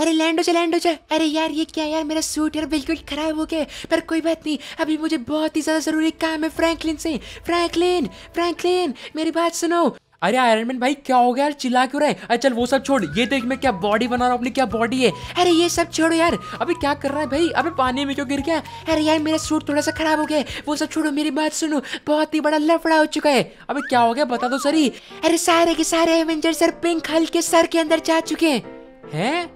अरे लैंड हो जाए लैंड हो जाए अरे यार ये क्या यार मेरा सूट यार बिल्कुल खराब हो गया पर कोई बात नहीं अभी मुझे बहुत ही ज़्यादा ज़रूरी काम है फ्रैंकलिन से फ्रैंकलिन फ्रैंकलिन मेरी बात सुनो अरे आयरनमैन भाई क्या हो गया यार चिल्ला क्यों रहा है अरे चल वो सब छोड़ ये देख मैं क्या बॉडी बना रहा हूँ अपनी क्या बॉडी है अरे ये सब छोड़ो यार अभी क्या कर रहा है भाई अबे पानी में क्यों गिर गया अरे यार मेरा सूट थोड़ा सा खराब हो गया वो सब छोड़ो मेरी बात सुनो बहुत ही बड़ा लफड़ा हो चुका है अभी क्या हो गया बता दो सर ही अरे सारे के सारे एवेंजर सर पिंक हल्के सर के अंदर जा चुके हैं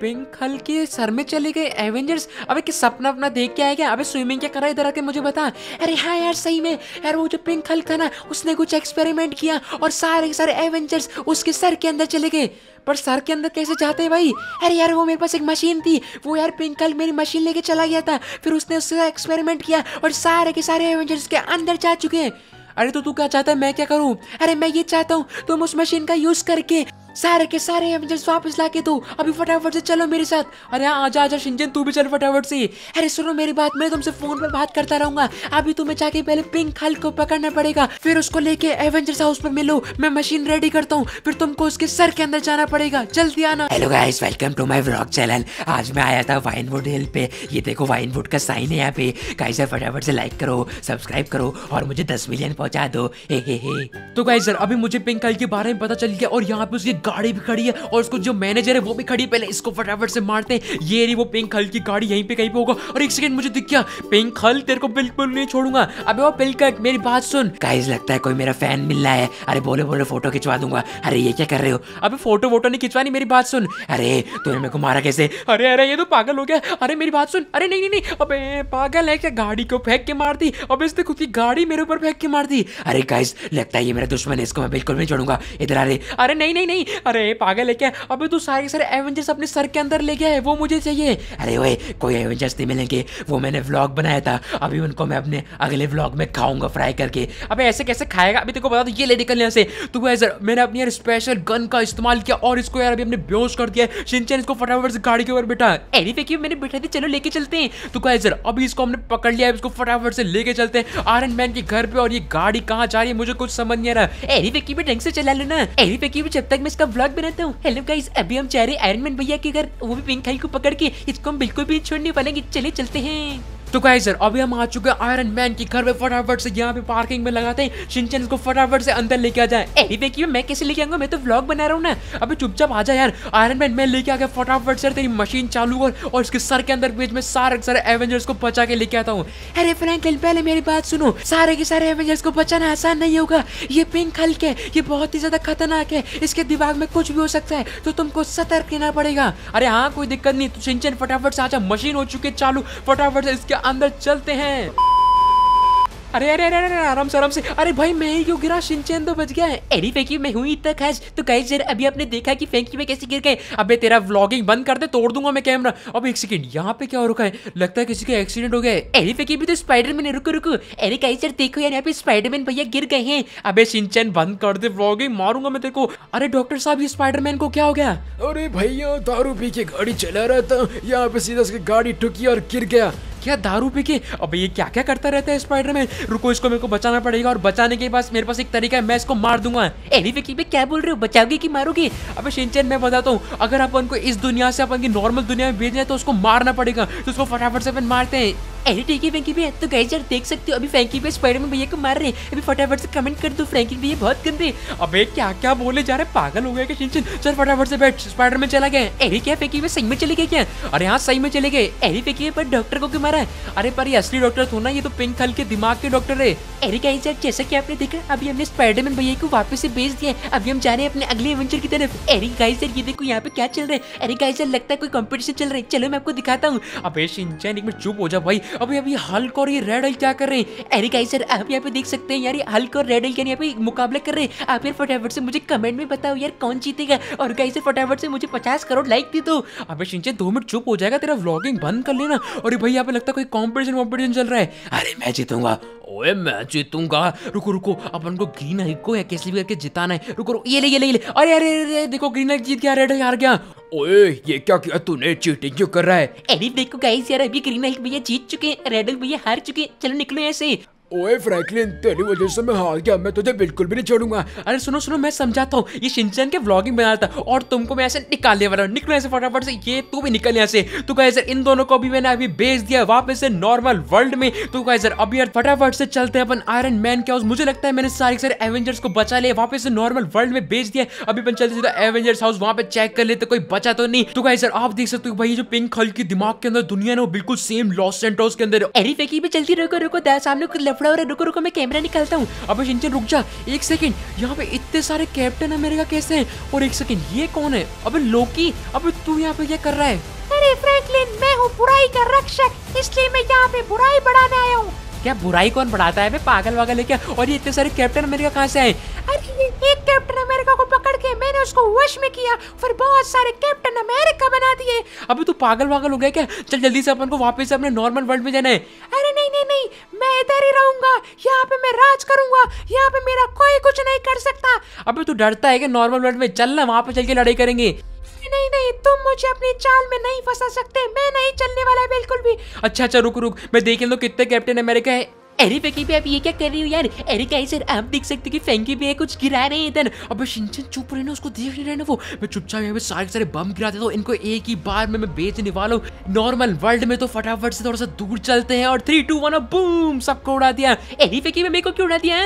पिंक हल के सर में चले गए एवेंजर्स अबे कि सपना अपना देख के आया क्या अबे स्विमिंग क्या करा इधर आके मुझे बता अरे हाँ यार सही में यार वो जो पिंक हल था ना उसने कुछ एक्सपेरिमेंट किया और सारे सारे एवेंजर्स उसके सर के अंदर चले गए पर सर के अंदर कैसे जाते हैं भाई अरे यार वो मेरे पास एक मशीन थी वो यार पिंक हल मेरी मशीन लेके चला गया था फिर उसने उससे एक्सपेरिमेंट किया और सारे के सारे एवेंजर्स के अंदर जा चुके हैं अरे तो तू क्या चाहता है मैं क्या करूं अरे मैं ये चाहता हूँ तुम उस मशीन का यूज करके सारे के सारे एवेंजर्स वापस ला के दो अभी फटाफट से चलो मेरे साथ अरे हाँ आजा आजा शिंजन तू भी चल फटाफट से अरे सुनो मेरी बात मैं तुमसे फोन पर बात करता रहूंगा अभी तुम्हें जाके पहले पिंक हल को पकड़ना पड़ेगा फिर उसको लेके एवेंजर्स हाउस पर मिलो मैं मशीन रेडी करता हूँ फिर तुमको उसके सर के अंदर जाना पड़ेगा जल्दी आना hello guys welcome to my vlog channel आज मैं आया था वाइनवुड हिल पे ये देखो वाइनवुड का साइन है यहाँ पे गाइस फटाफट से लाइक करो सब्सक्राइब करो और मुझे दस मिलियन पहुँचा दो हे हे हे तो गाइस अभी मुझे पिंक हल के बारे में पता चल गया और यहाँ पे उसके गाड़ी भी खड़ी है और उसको जो मैनेजर है वो भी खड़ी है पहले इसको फटाफट से मारते हैं ये नहीं वो पिंक हल की गाड़ी यहीं पे कहीं पे होगा और एक सेकंड मुझे दिख गया पिंक हल तेरे को बिल्कुल नहीं छोड़ूंगा अबे वो पिंक मेरी बात सुन गाइस लगता है कोई मेरा फैन मिल रहा है अरे बोले बोले फोटो खिंचवा दूंगा अरे ये क्या कर रहे हो अबे फोटो वोटो नहीं खिंचवानी मेरी बात सुन अरे तूने मेरे को मारा कैसे अरे अरे ये तो पागल हो गया अरे मेरी बात सुन अरे नहीं नहीं नहीं अबे पागल है क्या गाड़ी को फेंक के मार दी अब इसने खुद की गाड़ी मेरे ऊपर फेंक के मार दी अरे गाइस लगता है ये मेरा दुश्मन है इसको मैं बिल्कुल नहीं छोड़ूंगा इधर आ अरे अरे नहीं नहीं नहीं अरे पागल है क्या अबे तू सारे सारे एवेंजर्स अपने सर के अंदर ले गया है वो मुझे चाहिए अरे वही कोई एवेंजर्स नहीं मिलेंगे वो मैंने व्लॉग बनाया था अभी उनको मैं अपने अगले व्लॉग में खाऊंगा फ्राई करके अबे ऐसे कैसे खाएगा अभी तेको बता दो ये ले निकल से तो वह सर मैंने अपनी यार स्पेशल गन का इस्तेमाल किया और इसको यार अभी हमने बेहोश कर दिया शिनचैन इसको फटाफट से गाड़ी के ऊपर बैठा एनी फेंकी मैंने बैठा दी चलो लेके चलते हैं तो कहा सर अभी इसको हमने पकड़ लिया इसको फटाफट से लेके चलते हैं आयरन मैन के घर पे और ये गाड़ी कहाँ जा रही है मुझे कुछ समझ नहीं आ रहा एनी फेंकी भी ढंग से चला लेना एनी फेंकी भी जब तक मैं का ब्लॉग बनाता हूँ हेलो गाइस अभी हम चाह रहे आयरन मैन भैया के घर वो भी पिंक खाई को पकड़ के इसको हम बिल्कुल भी छोड़ने पाएंगे चले चलते हैं तो गाइज अभी हम आ चुके हैं आयरन मैन के घर में फटाफट से यहाँ पे पार्किंग में लगाते हैं शिनचैन को फटाफट से अंदर लेके आ जाए देखिए मैं कैसे लेके आऊंगा मैं तो व्लॉग बना रहा हूँ ना अभी चुपचाप आ जाए यार आयरन मैन मैं लेके आ गया फटाफट से तेरी मशीन चालू कर और उसके सर के अंदर बीच में सारे सारे एवेंजर्स को बचा के लेके आता हूँ अरे फ्रैंकलिन पहले मेरी बात सुनो सारे के सारे एवेंजर्स को बचाना आसान नहीं होगा ये पिंक हल्क है ये बहुत ही ज्यादा खतरनाक है इसके दिमाग में कुछ भी हो सकता है तो तुमको सतर्क रहना पड़ेगा अरे हाँ कोई दिक्कत नहीं तो शिनचन फटाफट से आ जा मशीन हो चुकी है चालू फटाफट से इसके अंदर चलते हैं अरे अरे अरे अरे आराम से आराम से अरे भाई मैं ही क्यों गिरा सिंचन तो बच गया है अरे फेंकी मैं हूँ इतना खास तो कहीं जर अभी आपने देखा कि फेंकी में कैसे गिर गए अबे तेरा व्लॉगिंग बंद कर दे तोड़ दूंगा मैं कैमरा अब एक सेकंड यहाँ पे क्या हो रखा है लगता है किसी का एक्सीडेंट हो गया है अरे फेंकी भी तो स्पाइडर मैन रुको रुको अरे कहीं जर देखो यार यहाँ पे स्पाइडरमैन भैया गिर गए हैं अब सिंचन बंद कर दे व्लॉगिंग मारूंगा मैं तेरे को अरे डॉक्टर साहब ये स्पाइडरमैन को क्या हो गया अरे भैया दारू पी के गाड़ी चला रहा था यहाँ पे सीधा उसकी गाड़ी ठुकी और गिर गया क्या दारू पी के अब ये क्या क्या करता रहता है स्पाइडरमैन रुको इसको मेरे को बचाना पड़ेगा और बचाने के पास मेरे पास एक तरीका है मैं इसको मार दूंगा एनी विकी पे क्या बोल रहे हो बचाओगे की मारोगे अब शिनचैन मैं बताता हूँ अगर अपन को इस दुनिया से अपन की नॉर्मल दुनिया में भेजना है तो उसको मारना पड़ेगा तो उसको फटाफट से अपन मारते हैं अरे ठीक है भैया तो गए यार देख सकते हो अभी फैंकी भैया स्पाइडरमैन भैया को मार रहे हैं अभी फटाफट से कमेंट कर दो फ्रेंकी भैया बहुत गंदे अबे क्या क्या बोले जा रहे पागल हो गया क्या फटाफट से बैठ स्पाइडरमैन चला गया अरे क्या फैंकी भैया सही में चले गए क्या अरे हाँ सही में चले गए अरे फेंकी भैया पर डॉक्टर को क्यों मारा है अरे पर ये असली डॉक्टर थो ना ये तो पिंक हल्के के दिमाग के डॉक्टर है अरे क्या यार जैसा कि आपने देखा अभी हमने स्पाइडरमैन भैया को वापस से बेच दिया अभी हम जा रहे हैं अपने अगले एडवेंचर की तरफ अरे गाइस यार ये देखो यहाँ पे क्या चल रहा है अरे गाइस यार लगता है कोई कंपटीशन चल रहा है चलो मैं आपको दिखाता हूँ अबे शिनचैन एक मिनट चुप हो जा भाई अभी अभी हल्क और ये रेड हल क्या कर रहे हैं अरे गाइस सर आप यहाँ पे देख सकते हैं यार ये हल्क और रेड क्या यहाँ पे मुकाबला कर रहे हैं आप यार फटाफट से मुझे कमेंट में बताओ यार कौन जीतेगा और गाइस सर फटाफट से मुझे पचास करोड़ लाइक दे दो अभी सिंचे दो मिनट चुप हो जाएगा तेरा व्लॉगिंग बंद कर लेना और भाई यहाँ पे लगता है कोई कॉम्पिटिशन वॉम्पिटिशन चल रहा है अरे मैं जीतूंगा ओए मैं जीतूंगा रुको रुको अपन को ग्रीन हल्क को या कैसे भी करके जिताना है रुको, रुको ये ले ये ले ये ले अरे अरे अरे देखो ग्रीन हल्क जीत गया रेड हल्क हार गया ओए ये क्या किया तूने चीटिंग क्यों कर रहा है अरे देखो गाइस यार अभी ग्रीन भैया जीत चुके हैं रेडल भैया हार चुके हैं चलो निकलो ऐसे ओए फ्रैंकलिन तेरी वजह से मैं हार गया मैं तुझे बिल्कुल भी नहीं छोड़ूंगा अरे सुनो सुनो मैं समझाता हूँ ये शिनचैन के व्लॉगिंग बना था और तुमको मैं ऐसे निकालने वाला हूँ निकलो ऐसे फटाफट से ये तू भी निकल यहाँ से तो कहे सर इन दोनों को भी मैंने अभी भेज दिया वापस से नॉर्मल वर्ल्ड में तो कहे सर अभी यार फटाफट से चलते हैं अपन आयरन मैन के हाउस मुझे लगता है मैंने सारे सारे एवेंजर्स को बचा लिया वापस से नॉर्मल वर्ल्ड में भेज दिया अभी अपन चलते सीधा एवेंजर्स हाउस वहाँ पे चेक कर लेते कोई बचा तो नहीं तो कहे सर आप देख सकते हो भाई जो पिंक हल्की दिमाग के अंदर दुनिया ने वो बिल्कुल सेम लॉस सेंटोस के अंदर अरे भी चलती रुको रोको सामने कुछ लफड़ा हो रुको रुको मैं कैमरा निकालता हूँ अब शिंचन रुक जा एक सेकंड यहाँ पे इतने सारे कैप्टन अमेरिका कैसे हैं और एक सेकंड ये कौन है अब लोकी अब तू यहाँ पे क्या कर रहा है अरे फ्रैंकलिन मैं हूँ बुराई का रक्षक इसलिए मैं यहाँ पे बुराई बढ़ाने आया हूँ क्या बुराई कौन बढ़ाता है मैं पागल वागल है क्या और ये इतने सारे कैप्टन अमेरिका कहाँ से आए उसको वश में किया फिर बहुत सारे कैप्टन अमेरिका बना दिए अबे तू पागल वागल हो गया क्या चल जल्दी से अपन को वापस से अपने नॉर्मल वर्ल्ड में जाना है अरे नहीं नहीं नहीं मैं इधर ही रहूंगा यहाँ पे मैं राज करूंगा यहाँ पे मेरा कोई कुछ नहीं कर सकता अबे तू डरता है कि नॉर्मल वर्ल्ड में चलना वहाँ पे चल के लड़ाई करेंगे नहीं नहीं तुम मुझे अपनी चाल में नहीं फंसा सकते मैं नहीं चलने वाला बिल्कुल भी अच्छा अच्छा रुक रुक मैं देख लू कितने कैप्टन अमेरिका है अरे फैंकी भाई आप ये क्या कर रही हो यार अरे कहीं सर आप देख सकते हो कि फैंकी भाई कुछ गिरा रहे हैं इधर अब शिंचन चुप रहे ना उसको देख नहीं रहे ना वो मैं चुपचाप यहाँ पे सारे सारे बम गिरा देता हूँ तो इनको एक ही बार में मैं बेचने वाला हूँ नॉर्मल वर्ल्ड में तो फटाफट से थोड़ा सा दूर चलते हैं और थ्री टू वन बूम सबको उड़ा दिया अरे फैंकी भाई मेरे को क्यों उड़ा दिया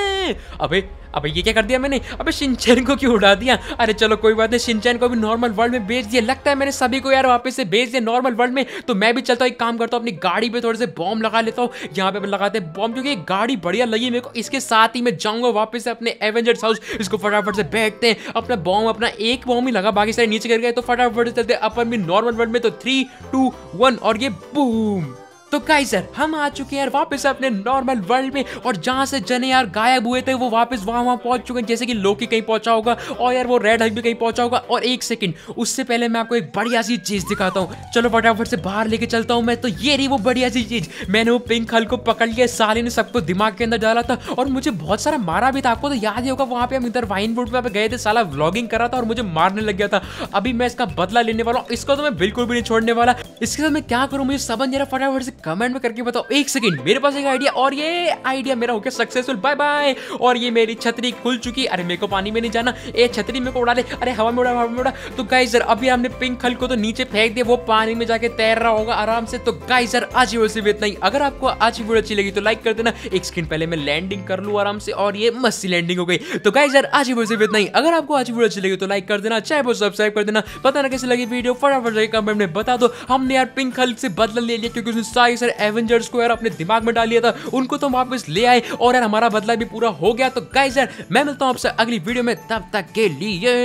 अभी अब ये क्या कर दिया मैंने अबे सिंचैन को क्यों उड़ा दिया अरे चलो कोई बात नहीं सिंचैन को भी नॉर्मल वर्ल्ड में बेच दिया लगता है मैंने सभी को यार वापस से बेच दिया नॉर्मल वर्ल्ड में तो मैं भी चलता हूँ एक काम करता हूँ अपनी गाड़ी पे थोड़े से बॉम्ब लगा लेता हूँ यहाँ पे लगाते हैं बॉम्ब क्योंकि गाड़ी बढ़िया लगी मेरे को इसके साथ ही मैं जाऊँगा वापस से अपने एवेंजर्स हाउस इसको फटाफट से बैठते हैं अपना बॉम्ब अपना एक बॉम्ब ही लगा बाकी सारे नीचे कर गए तो फटाफट से चलते अपन भी नॉर्मल वर्ल्ड में तो थ्री टू वन और ये बूम तो गाइस सर हम आ चुके हैं यार वापस अपने नॉर्मल वर्ल्ड में और जहाँ से जने यार गायब हुए थे वो वापस वहाँ वहाँ पहुँच चुके हैं जैसे कि लोकी कहीं पहुँचा होगा और यार वो रेड हक भी कहीं पहुँचा होगा और एक सेकंड उससे पहले मैं आपको एक बढ़िया सी चीज़ दिखाता हूँ चलो फटाफट से बाहर लेके चलता हूँ मैं तो ये रही वो बढ़िया सी चीज़ मैंने वो पिंक हल को पकड़ लिया साले ने सबको दिमाग के अंदर डाला था और मुझे बहुत सारा मारा भी था आपको तो याद ही होगा वहाँ पे हम इधर वाइन बोर्ड पे गए थे सारा व्लॉगिंग कर रहा था और मुझे मारने लग गया था अभी मैं इसका बदला लेने वाला हूँ इसको तो मैं बिल्कुल भी नहीं छोड़ने वाला इसके साथ मैं क्या करूँ मुझे सबन जरा फटाफट से कमेंट में करके बताओ एक सेकंड मेरे पास एक आइडिया और ये आइडिया मेरा हो गया सक्सेसफुल बाय बाय और ये मेरी छतरी खुल चुकी अरे मेरे को पानी में नहीं जाना ये छतरी मेरे को उड़ा ले अरे हवा में उड़ा हवा में उड़ा तो गाई सर अभी हमने पिंक खल को तो नीचे फेंक दिया वो पानी में जाके तैर रहा होगा आराम से तो गाई सर आज की से इतना ही अगर आपको आज की वीडियो अच्छी लगी तो लाइक कर देना एक सेकंड पहले मैं लैंडिंग कर लूँ आराम से और ये मस्ती लैंडिंग हो गई तो गाई सर आज की वीडियो से इतना ही अगर आपको आज वीडियो अच्छी लगी तो लाइक कर देना चाहे वो सब्सक्राइब कर देना पता ना कैसे लगी वीडियो फटाफट जाके कमेंट में बता दो हमने यार पिंक खल से बदला ले लिया क्योंकि उसने था ये सर एवेंजर्स को यार अपने दिमाग में डाल लिया था उनको तो वापस ले आए और यार हमारा बदला भी पूरा हो गया तो गाइस यार मैं मिलता हूँ आपसे अगली वीडियो में तब तक के लिए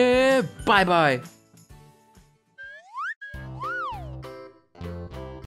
बाय बाय